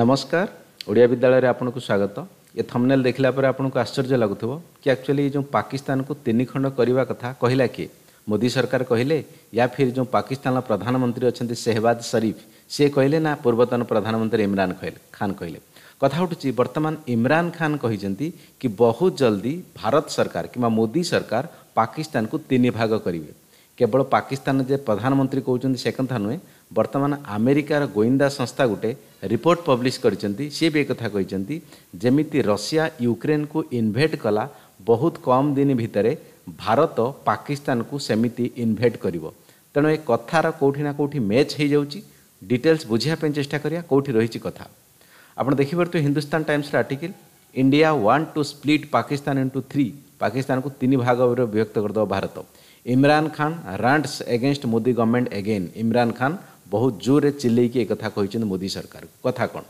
नमस्कार ଓଡ଼ିଆ ବିଦ୍ୟାଳୟରେ ଆପଣଙ୍କୁ ସ୍ୱାଗତ ଏ ଥମ୍ନେଲ୍ ଦେଖିଲା ପରେ ଆପଣଙ୍କୁ ଆଶ୍ଚର୍ଯ୍ୟ ଲାଗୁଥିବ କି ଆକ୍ଚୁଆଲି ଯେଉଁ ପାକିସ୍ତାନକୁ ତିନି ଖଣ୍ଡ କରିବା କଥା କହିଲା କିଏ ମୋଦି ସରକାର କହିଲେ ୟା ଫିର୍ ଯେଉଁ ପାକିସ୍ତାନର ପ୍ରଧାନମନ୍ତ୍ରୀ ଅଛନ୍ତି ସେହବାଜ ସରିଫ ସେ କହିଲେ ନା ପୂର୍ବତନ ପ୍ରଧାନମନ୍ତ୍ରୀ ଇମ୍ରାନ କହିଲେ ଖାନ୍ କହିଲେ କଥା ଉଠୁଛି ବର୍ତ୍ତମାନ ଇମ୍ରାନ ଖାନ୍ କହିଛନ୍ତି କି ବହୁତ ଜଲ୍ଦି ଭାରତ ସରକାର କିମ୍ବା ମୋଦି ସରକାର ପାକିସ୍ତାନକୁ ତିନି ଭାଗ କରିବେ କେବଳ ପାକିସ୍ତାନ ଯେ ପ୍ରଧାନମନ୍ତ୍ରୀ କହୁଛନ୍ତି ସେ କଥା ନୁହେଁ ବର୍ତ୍ତମାନ ଆମେରିକାର ଗୋଇନ୍ଦା ସଂସ୍ଥା ଗୋଟେ ରିପୋର୍ଟ ପବ୍ଲିଶ କରିଛନ୍ତି ସିଏ ବି ଏକଥା କହିଛନ୍ତି ଯେମିତି ରଷିଆ ୟୁକ୍ରେନକୁ ଇନଭେଟ୍ କଲା ବହୁତ କମ୍ ଦିନ ଭିତରେ ଭାରତ ପାକିସ୍ତାନକୁ ସେମିତି ଇନଭେଟ୍ କରିବ ତେଣୁ ଏ କଥାର କେଉଁଠି ନା କେଉଁଠି ମ୍ୟାଚ୍ ହୋଇଯାଉଛି ଡିଟେଲ୍ସ ବୁଝିବା ପାଇଁ ଚେଷ୍ଟା କରିବା କେଉଁଠି ରହିଛି କଥା ଆପଣ ଦେଖିପାରୁଥିବେ ହିନ୍ଦୁସ୍ତାନ ଟାଇମ୍ସର article India one to split Pakistan into three ପାକିସ୍ତାନକୁ ତିନି ଭାଗରେ ବିଭକ୍ତ କରିଦେବ Bharat Imran Khan rants against Modi government again. Imran Khan ବହୁତ ଜୋରରେ ଚିଲେଇକି ଏକଥା କହିଛନ୍ତି ମୋଦି ସରକାର କଥା କ'ଣ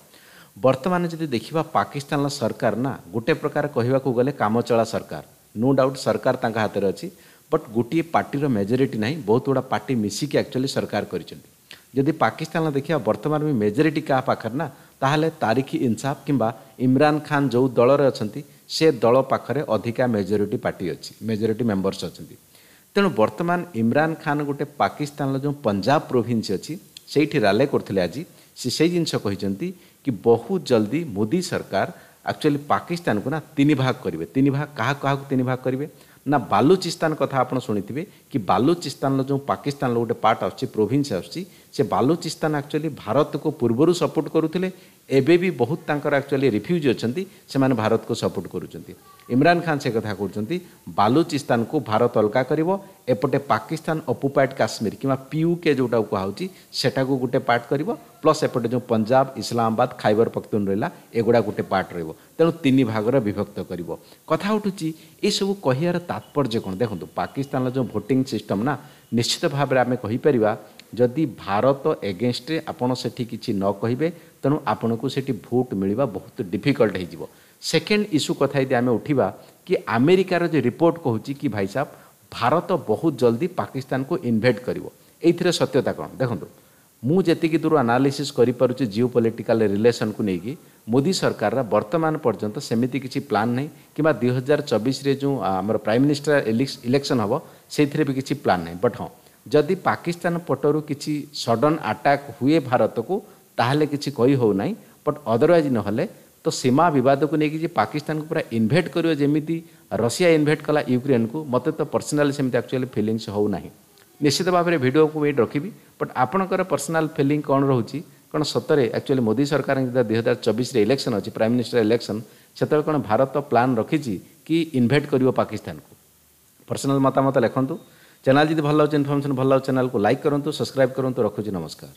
ବର୍ତ୍ତମାନ ଯଦି ଦେଖିବା ପାକିସ୍ତାନର ସରକାର ନା ଗୋଟେ ପ୍ରକାର କହିବାକୁ ଗଲେ କାମଚଳା ସରକାର ନୋ ଡାଉଟ୍ ସରକାର ତାଙ୍କ ହାତରେ ଅଛି ବଟ୍ ଗୋଟିଏ ପାର୍ଟିର ମେଜରିଟି ନାହିଁ ବହୁତ ଗୁଡ଼ା ପାର୍ଟି ମିଶିକି ଆକ୍ଚୁଆଲି ସରକାର କରିଛନ୍ତି ଯଦି ପାକିସ୍ତାନର ଦେଖିବା ବର୍ତ୍ତମାନ ବି ମେଜରିଟି କାହା ପାଖରେ ନା ତାହେଲେ ତାରିଖି ଇନସାଫ କିମ୍ବା ଇମ୍ରାନ ଖାନ୍ ଯେଉଁ ଦଳରେ ଅଛନ୍ତି ସେ ଦଳ ପାଖରେ ଅଧିକା ମେଜରିଟି ପାର୍ଟି ଅଛି ମେଜରିଟି ମେମ୍ବର୍ସ ଅଛନ୍ତି ତେଣୁ ବର୍ତ୍ତମାନ ଇମ୍ରାନ୍ ଖାନ୍ ଗୋଟେ ପାକିସ୍ତାନର ଯେଉଁ ପଞ୍ଜାବ ପ୍ରୋଭିନ୍ସ ଅଛି ସେଇଠି ରାଲେ କରୁଥିଲେ ଆଜି ସେ ସେଇ ଜିନିଷ କହିଛନ୍ତି କି ବହୁତ ଜଲ୍ଦି ମୋଦି ସରକାର ଆକ୍ଚୁଆଲି ପାକିସ୍ତାନକୁ ନା ତିନି ଭାଗ କରିବେ ତିନି ଭାଗ କାହା କାହାକୁ ତିନି ଭାଗ କରିବେ ନା ବାଲୁଚିସ୍ତାନ କଥା ଆପଣ ଶୁଣିଥିବେ କି ବାଲୁଚିସ୍ତାନର ଯେଉଁ ପାକିସ୍ତାନର ଗୋଟେ ପାର୍ଟ ଆସୁଛି ପ୍ରୋଭିନ୍ସ ଆସୁଛି ସେ ବାଲୁଚିସ୍ତାନ ଆକ୍ଚୁଆଲି ଭାରତକୁ ପୂର୍ବରୁ ସପୋର୍ଟ କରୁଥିଲେ ଏବେ ବି ବହୁତ ତାଙ୍କର ଆକ୍ଚୁଆଲି ରିଫ୍ୟୁଜି ଅଛନ୍ତି ସେମାନେ ଭାରତକୁ ସପୋର୍ଟ କରୁଛନ୍ତି ଇମ୍ରାନ ଖାନ ସେ କଥା କହୁଛନ୍ତି ବାଲୁଚିସ୍ତାନକୁ ଭାରତ ଅଲଗା କରିବ ଏପଟେ ପାକିସ୍ତାନ ଅପୁପାଏଡ୍ କାଶ୍ମୀର କିମ୍ବା ପିୟୁକେ ଯେଉଁଟାକୁ କୁହାହେଉଛି ସେଟାକୁ ଗୋଟେ ପାର୍ଟ କରିବ ପ୍ଲସ୍ ଏପଟେ ଯେଉଁ ପଞ୍ଜାବ ଇସଲାମାବାଦ ଖାଇବର ପଖତୁନ ରହିଲା ଏଗୁଡ଼ା ଗୋଟେ ପାର୍ଟ ରହିବ ତେଣୁ ତିନି ଭାଗରେ ବିଭକ୍ତ କରିବ କଥା ଉଠୁଛି ଏସବୁ କହିବାର ତାତ୍ପର୍ଯ୍ୟ କ'ଣ ଦେଖନ୍ତୁ ପାକିସ୍ତାନର ଯେଉଁ ଭୋଟିଂ ସିଷ୍ଟମ୍ ନା ନିଶ୍ଚିତ ଭାବରେ ଆମେ କହିପାରିବା ଯଦି ଭାରତ ଏଗେନଷ୍ଟରେ ଆପଣ ସେଠି କିଛି ନ କହିବେ ତେଣୁ ଆପଣଙ୍କୁ ସେଠି ଭୋଟ୍ ମିଳିବା ବହୁତ ଡିଫିକଲ୍ଟ ହେଇଯିବ ସେକେଣ୍ଡ ଇସ୍ୟୁ କଥା ଯଦି ଆମେ ଉଠିବା କି ଆମେରିକାର ଯେ ରିପୋର୍ଟ କହୁଛି କି ଭାଇ ସାହେବ ଭାରତ ବହୁତ ଜଲ୍ଦି ପାକିସ୍ତାନକୁ ଇନଭେଟ୍ କରିବ ଏଇଥିରେ ସତ୍ୟତା କ'ଣ ଦେଖନ୍ତୁ ମୁଁ ଯେତିକି ଦୂର ଆନାଲିସିସ୍ କରିପାରୁଛି ଜିଓ ପଲିଟିକାଲ୍ ରିଲେସନ୍କୁ ନେଇକି ମୋଦି ସରକାରର ବର୍ତ୍ତମାନ ପର୍ଯ୍ୟନ୍ତ ସେମିତି କିଛି ପ୍ଲାନ୍ ନାହିଁ କିମ୍ବା ଦୁଇ ହଜାର ଚବିଶରେ ଯେଉଁ ଆମର ପ୍ରାଇମ୍ ମିନିଷ୍ଟର ଇଲେକ୍ସନ୍ ହେବ ସେଇଥିରେ ବି କିଛି ପ୍ଲାନ୍ ନାହିଁ ବଟ୍ ହଁ ଯଦି ପାକିସ୍ତାନ ପଟରୁ କିଛି ସଡନ୍ ଆଟାକ୍ ହୁଏ ଭାରତକୁ ତାହେଲେ କିଛି କହି ହେଉନାହିଁ ବଟ୍ ଅଦରୱାଇଜ୍ ନହେଲେ ତ ସୀମା ବିବାଦକୁ ନେଇକି ଯେ ପାକିସ୍ତାନକୁ ପୁରା ଇନଭେଟ୍ କରିବ ଯେମିତି ରଷିଆ ଇନଭେଟ୍ କଲା ୟୁକ୍ରେନ୍କୁ ମୋତେ ତ ପର୍ସନାଲି ସେମିତି ଆକ୍ଚୁଆଲି ଫିଲିଙ୍ଗସ୍ ହେଉନାହିଁ ନିଶ୍ଚିତ ଭାବରେ ଭିଡ଼ିଓକୁ ଏଇଠି ରଖିବି પણ આપણકોર પર્સનલ ફીલિંગ કોણ રહુચી કોણ સતરે એકચ્યુઅલી મોદી સરકાર 2024 રે ઇલેક્શન હોચી પ્રાઇમ મિનિસ્ટર ઇલેક્શન છતલ કોણ ભારત પ્લાન રાખીચી કે ઇન્વર્ટ કરીવો પાકિસ્તાન કો પર્સનલ મતમત લખંતુ ચેનલ જીત ભલા હોચી ઇન્ફોર્મેશન ભલા હો ચેનલ કો લાઈક કરંતુ સબસ્ક્રાઇબ કરંતુ રખુજી નમસ્કાર